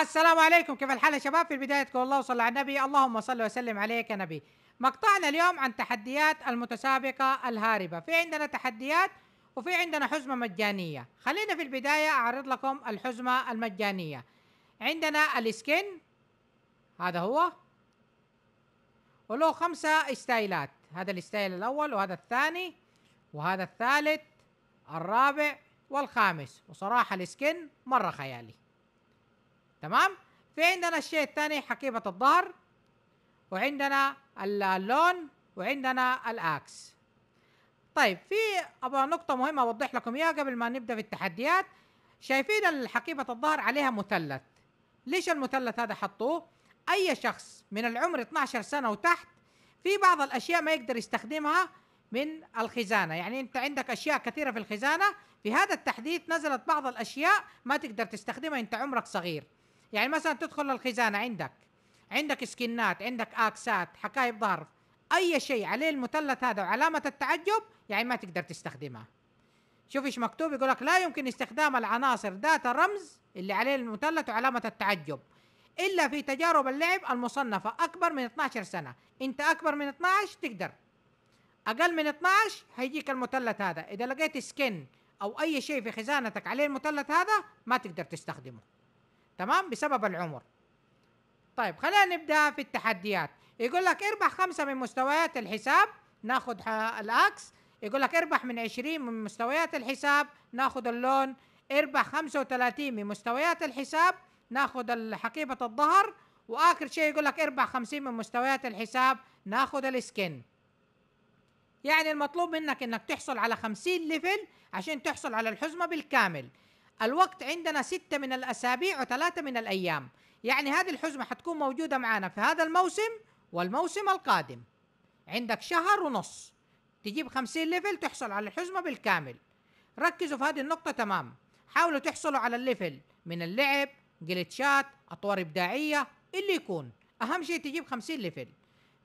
السلام عليكم كيف الحال يا شباب في البداية تقول الله وصلى على النبي اللهم صل وسلم عليك يا نبي مقطعنا اليوم عن تحديات المتسابقة الهاربة في عندنا تحديات وفي عندنا حزمة مجانية خلينا في البداية أعرض لكم الحزمة المجانية عندنا الاسكن هذا هو وله خمسة ستايلات هذا الستايل الأول وهذا الثاني وهذا الثالث الرابع والخامس وصراحة السكن مرة خيالي تمام في عندنا الشيء الثاني حقيبة الظهر وعندنا اللون وعندنا الأكس طيب في أبغى نقطة مهمة أوضح لكم إياها قبل ما نبدأ في التحديات شايفين حقيبة الظهر عليها مثلث ليش المثلث هذا حطوه اي شخص من العمر 12 سنه وتحت في بعض الاشياء ما يقدر يستخدمها من الخزانه يعني انت عندك اشياء كثيره في الخزانه في هذا التحديث نزلت بعض الاشياء ما تقدر تستخدمها انت عمرك صغير يعني مثلا تدخل الخزانه عندك عندك سكنات عندك اكسات حكايب ظهر اي شيء عليه المثلث هذا وعلامه التعجب يعني ما تقدر تستخدمها شوف ايش مكتوب يقول لك لا يمكن استخدام العناصر ذات الرمز اللي عليه المثلث وعلامه التعجب إلا في تجارب اللعب المصنفة أكبر من 12 سنة أنت أكبر من 12 تقدر أقل من 12 هيجيك المثلث هذا إذا لقيت سكن أو أي شيء في خزانتك عليه المثلث هذا ما تقدر تستخدمه تمام بسبب العمر طيب خلينا نبدأ في التحديات يقول لك اربح خمسة من مستويات الحساب ناخذ الأكس يقول لك اربح من 20 من مستويات الحساب ناخذ اللون اربح 35 من مستويات الحساب ناخذ حقيبه الظهر واخر شيء يقول لك اربح 50 من مستويات الحساب ناخذ السكن يعني المطلوب منك انك تحصل على 50 ليفل عشان تحصل على الحزمه بالكامل الوقت عندنا ستة من الأسابيع وثلاثة من الأيام يعني هذه الحزمة حتكون موجودة معنا في هذا الموسم والموسم القادم عندك شهر ونص تجيب خمسين ليفل تحصل على الحزمة بالكامل ركزوا في هذه النقطة تمام حاولوا تحصلوا على الليفل من اللعب جليتشات اطوار ابداعيه اللي يكون اهم شيء تجيب 50 ليفل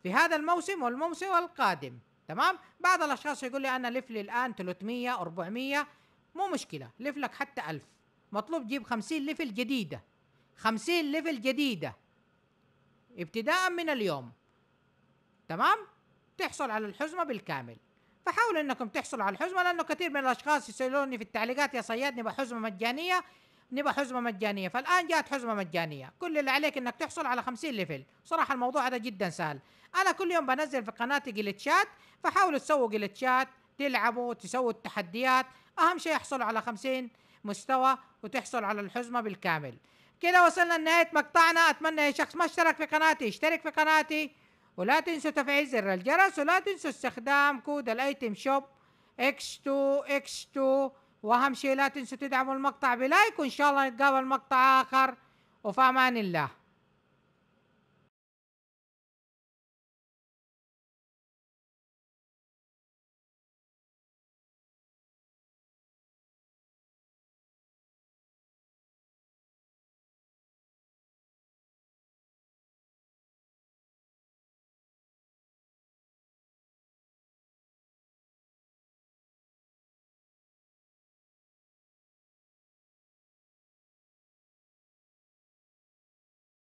في هذا الموسم والموسم القادم تمام بعض الاشخاص يقول لي انا ليفلي الان 300 400 مو مشكله ليفلك حتى 1000 مطلوب تجيب 50 ليفل جديده 50 ليفل جديده ابتداء من اليوم تمام تحصل على الحزمه بالكامل فحاولوا انكم تحصلوا على الحزمه لانه كثير من الاشخاص يسالوني في التعليقات يا صيادني بحزمه مجانيه نبغى حزمه مجانيه فالان جات حزمه مجانيه كل اللي عليك انك تحصل على 50 ليفل صراحه الموضوع هذا جدا سهل انا كل يوم بنزل في قناتي جلتشات فحاولوا تسووا جلتشات تلعبوا تسووا التحديات اهم شيء يحصلوا على 50 مستوى وتحصل على الحزمه بالكامل كده وصلنا لنهايه مقطعنا اتمنى اي شخص ما اشترك في قناتي اشترك في قناتي ولا تنسوا تفعيل زر الجرس ولا تنسوا استخدام كود الايتم شوب اكس 2 اكس 2 واهم شيء لا تنسوا تدعموا المقطع بلايك وان شاء الله نتقابل مقطع اخر وفي امان الله